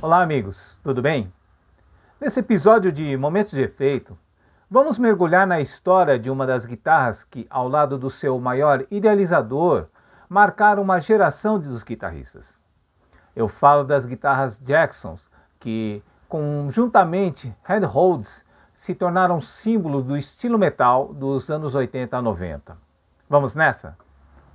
Olá, amigos, tudo bem? Nesse episódio de Momentos de Efeito, vamos mergulhar na história de uma das guitarras que, ao lado do seu maior idealizador, marcaram uma geração dos guitarristas. Eu falo das guitarras Jacksons, que, conjuntamente handholds, se tornaram símbolos do estilo metal dos anos 80 a 90. Vamos nessa?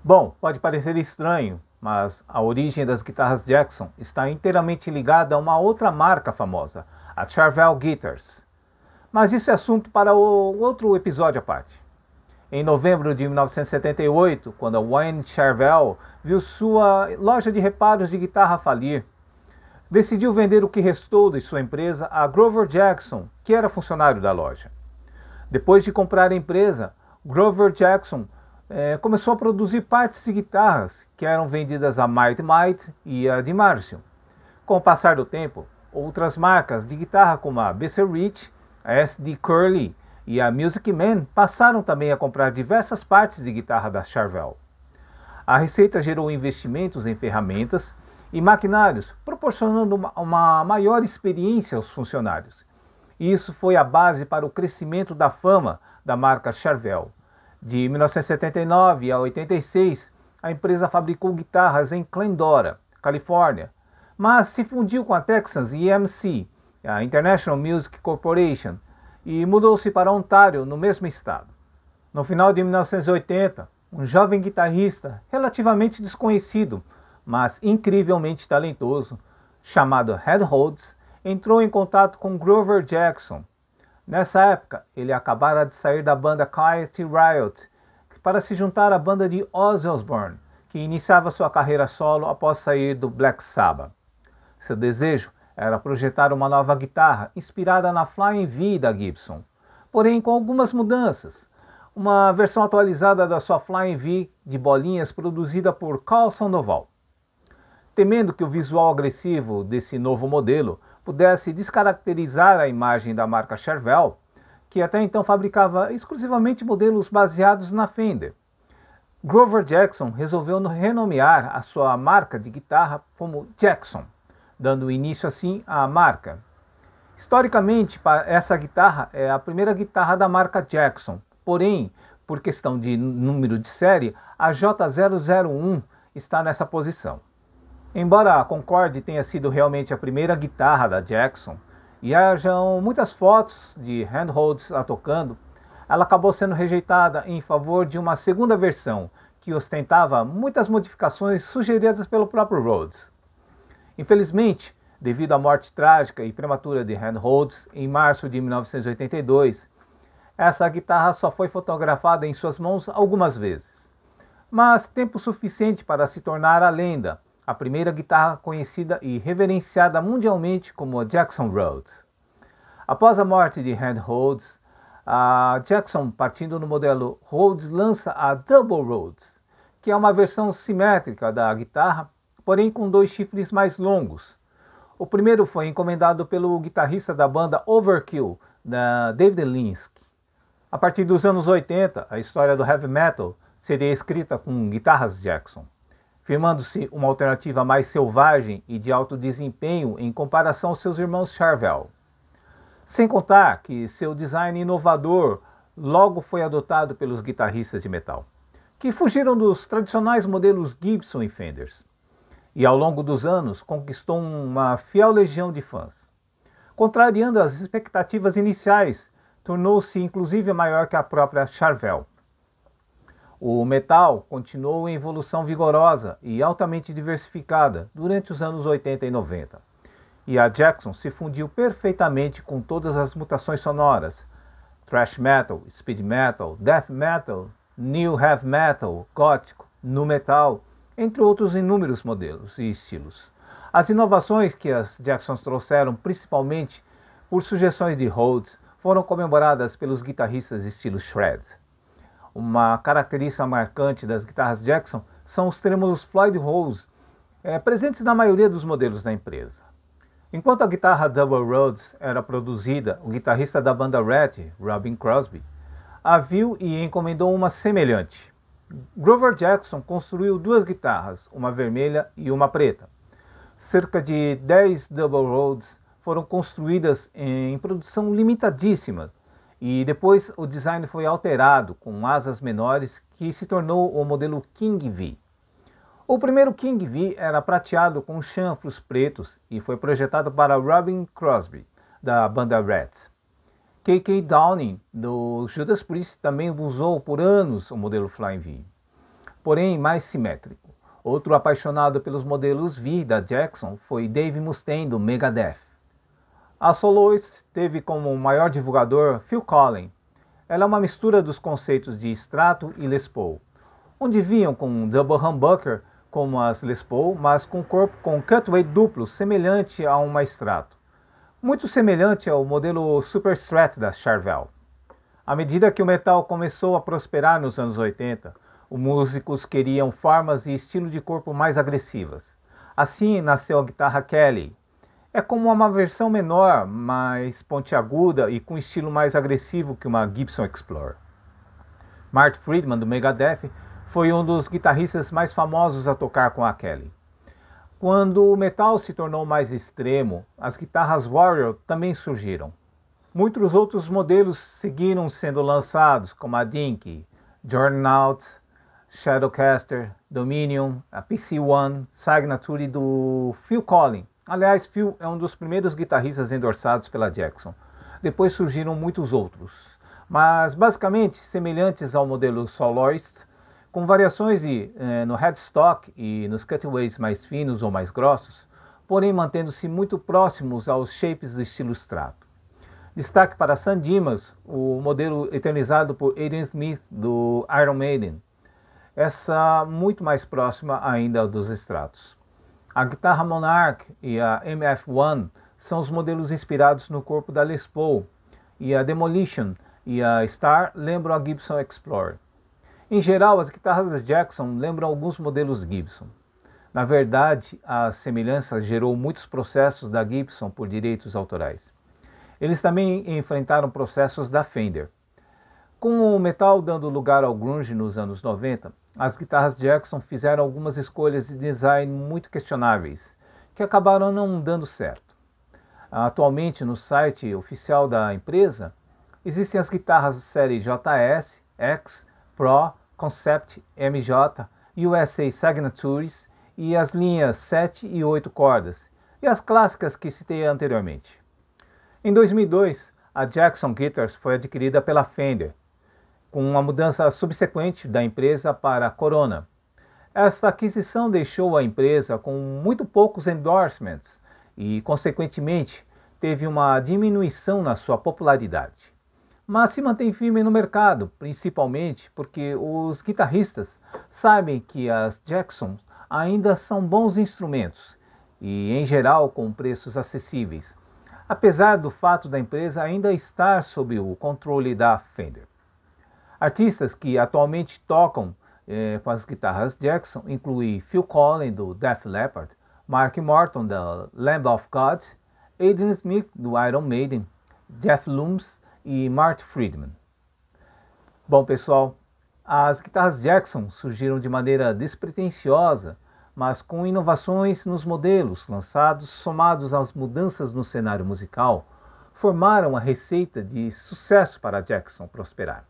Bom, pode parecer estranho, mas a origem das guitarras Jackson está inteiramente ligada a uma outra marca famosa, a Charvel Guitars. Mas isso é assunto para outro episódio à parte. Em novembro de 1978, quando Wayne Charvel viu sua loja de reparos de guitarra falir, decidiu vender o que restou de sua empresa a Grover Jackson, que era funcionário da loja. Depois de comprar a empresa, Grover Jackson é, começou a produzir partes de guitarras que eram vendidas a Might Might e a DiMarcio. Com o passar do tempo, outras marcas de guitarra como a BC Rich, a SD Curly e a Music Man passaram também a comprar diversas partes de guitarra da Charvel. A receita gerou investimentos em ferramentas e maquinários, proporcionando uma, uma maior experiência aos funcionários. isso foi a base para o crescimento da fama da marca Charvel de 1979 a 86, a empresa fabricou guitarras em Clendora, Califórnia, mas se fundiu com a Texas EMC, a International Music Corporation, e mudou-se para Ontário, no mesmo estado. No final de 1980, um jovem guitarrista relativamente desconhecido, mas incrivelmente talentoso, chamado Red Rhodes, entrou em contato com Grover Jackson, Nessa época, ele acabara de sair da banda Quiet Riot para se juntar à banda de Ozzy Osbourne, que iniciava sua carreira solo após sair do Black Sabbath. Seu desejo era projetar uma nova guitarra inspirada na Flying V da Gibson, porém com algumas mudanças. Uma versão atualizada da sua Flying V de bolinhas produzida por Carl Sandoval. Temendo que o visual agressivo desse novo modelo pudesse descaracterizar a imagem da marca Chervel, que até então fabricava exclusivamente modelos baseados na Fender. Grover Jackson resolveu renomear a sua marca de guitarra como Jackson, dando início assim à marca. Historicamente, essa guitarra é a primeira guitarra da marca Jackson, porém, por questão de número de série, a J001 está nessa posição. Embora a Concorde tenha sido realmente a primeira guitarra da Jackson e hajam muitas fotos de handholds a tocando, ela acabou sendo rejeitada em favor de uma segunda versão que ostentava muitas modificações sugeridas pelo próprio Rhodes. Infelizmente, devido à morte trágica e prematura de Handholds em março de 1982, essa guitarra só foi fotografada em suas mãos algumas vezes, mas tempo suficiente para se tornar a lenda a primeira guitarra conhecida e reverenciada mundialmente como a Jackson Rhodes. Após a morte de Hand Rhodes, a Jackson, partindo no modelo Rhodes, lança a Double Rhodes, que é uma versão simétrica da guitarra, porém com dois chifres mais longos. O primeiro foi encomendado pelo guitarrista da banda Overkill, David Linsky. A partir dos anos 80, a história do heavy metal seria escrita com guitarras Jackson firmando-se uma alternativa mais selvagem e de alto desempenho em comparação aos seus irmãos Charvel. Sem contar que seu design inovador logo foi adotado pelos guitarristas de metal, que fugiram dos tradicionais modelos Gibson e Fenders, e ao longo dos anos conquistou uma fiel legião de fãs. Contrariando as expectativas iniciais, tornou-se inclusive maior que a própria Charvel o metal continuou em evolução vigorosa e altamente diversificada durante os anos 80 e 90. E a Jackson se fundiu perfeitamente com todas as mutações sonoras: thrash metal, speed metal, death metal, new heavy metal, gótico, nu metal, entre outros inúmeros modelos e estilos. As inovações que as Jacksons trouxeram, principalmente por sugestões de Rhodes, foram comemoradas pelos guitarristas estilo shred. Uma característica marcante das guitarras Jackson são os trêmulos Floyd Rose, eh, é, presentes na maioria dos modelos da empresa. Enquanto a guitarra Double Rhodes era produzida, o guitarrista da banda Red, Robin Crosby, a viu e encomendou uma semelhante. Grover Jackson construiu duas guitarras, uma vermelha e uma preta. Cerca de 10 Double Rhodes foram construídas em produção limitadíssima e depois o design foi alterado com asas menores que se tornou o modelo King V. O primeiro King V era prateado com chanfros pretos e foi projetado para Robin Crosby, da banda Red. K.K. Downing, do Judas Priest, também usou por anos o modelo Flying V, porém mais simétrico. Outro apaixonado pelos modelos V da Jackson foi Dave Mustaine, do Megadeth. A Soloist teve como maior divulgador Phil Collin. Ela é uma mistura dos conceitos de extrato e Les Paul, onde vinham com um double humbucker como as Les Paul, mas com corpo com cutaway duplo semelhante a uma extrato, muito semelhante ao modelo Super Strat da Charvel. À medida que o metal começou a prosperar nos anos 80, os músicos queriam formas e estilo de corpo mais agressivas. Assim nasceu a guitarra Kelly, é como uma versão menor, mais pontiaguda e com estilo mais agressivo que uma Gibson Explorer. Mark Friedman, do Megadeth, foi um dos guitarristas mais famosos a tocar com a Kelly. Quando o metal se tornou mais extremo, as guitarras Warrior também surgiram. Muitos outros modelos seguiram sendo lançados, como a Dinky, Jornaut, Shadowcaster, Dominion, a PC-1, Signature do Phil Collins Aliás, Phil é um dos primeiros guitarristas endorsados pela Jackson. Depois surgiram muitos outros, mas basicamente semelhantes ao modelo Soloist, com variações de, eh, no headstock e nos cutaways mais finos ou mais grossos, porém mantendo-se muito próximos aos shapes do estilo Strato. Destaque para Sam Dimas, o modelo eternizado por Adrian Smith do Iron Maiden, essa muito mais próxima ainda dos Stratos. A guitarra Monarch e a MF-1 são os modelos inspirados no corpo da Les Paul, e a Demolition e a Star lembram a Gibson Explorer. Em geral, as guitarras da Jackson lembram alguns modelos Gibson. Na verdade, a semelhança gerou muitos processos da Gibson por direitos autorais. Eles também enfrentaram processos da Fender. Com o metal dando lugar ao grunge nos anos 90, as guitarras Jackson fizeram algumas escolhas de design muito questionáveis, que acabaram não dando certo. Atualmente, no site oficial da empresa, existem as guitarras série JS, X, Pro, Concept, MJ, USA Signatures e as linhas 7 e 8 cordas, e as clássicas que citei anteriormente. Em 2002, a Jackson Guitars foi adquirida pela Fender com a mudança subsequente da empresa para a Corona. Esta aquisição deixou a empresa com muito poucos endorsements e, consequentemente, teve uma diminuição na sua popularidade. Mas se mantém firme no mercado, principalmente porque os guitarristas sabem que as Jackson ainda são bons instrumentos e, em geral, com preços acessíveis, apesar do fato da empresa ainda estar sob o controle da Fender. Artistas que atualmente tocam eh, com as guitarras Jackson incluem Phil Collins do Def Leppard, Mark Morton da Lamb of God, Adrian Smith do Iron Maiden, Jeff Looms e Marty Friedman. Bom pessoal, as guitarras Jackson surgiram de maneira despretensiosa, mas com inovações nos modelos lançados, somados às mudanças no cenário musical, formaram a receita de sucesso para Jackson prosperar.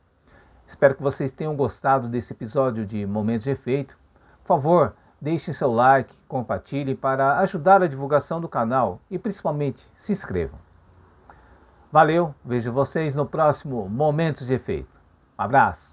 Espero que vocês tenham gostado desse episódio de Momentos de Efeito. Por favor, deixem seu like, compartilhe para ajudar a divulgação do canal e principalmente se inscrevam. Valeu, vejo vocês no próximo Momentos de Efeito. Um abraço!